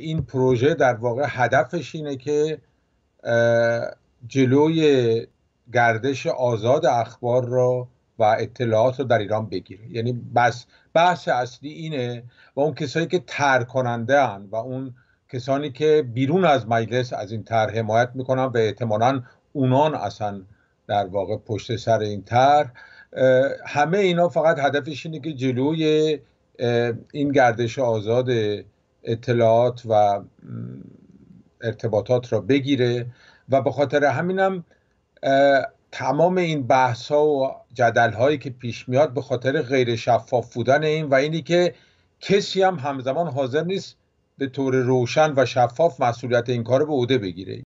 این پروژه در واقع هدفش اینه که جلوی گردش آزاد اخبار را و اطلاعات رو در ایران بگیره یعنی بس بحث اصلی اینه و اون کسایی که تر کننده هن و اون کسانی که بیرون از مجلس از این طرح حمایت میکنن و اعتمالا اونان اصلا در واقع پشت سر این تر همه اینا فقط هدفش اینه که جلوی این گردش آزاد اطلاعات و ارتباطات را بگیره و به خاطر همینم تمام این بحث ها و جدل هایی که پیش میاد به خاطر غیر شفاف بودن این و اینی که کسی هم همزمان حاضر نیست به طور روشن و شفاف مسئولیت این کار به عهده بگیره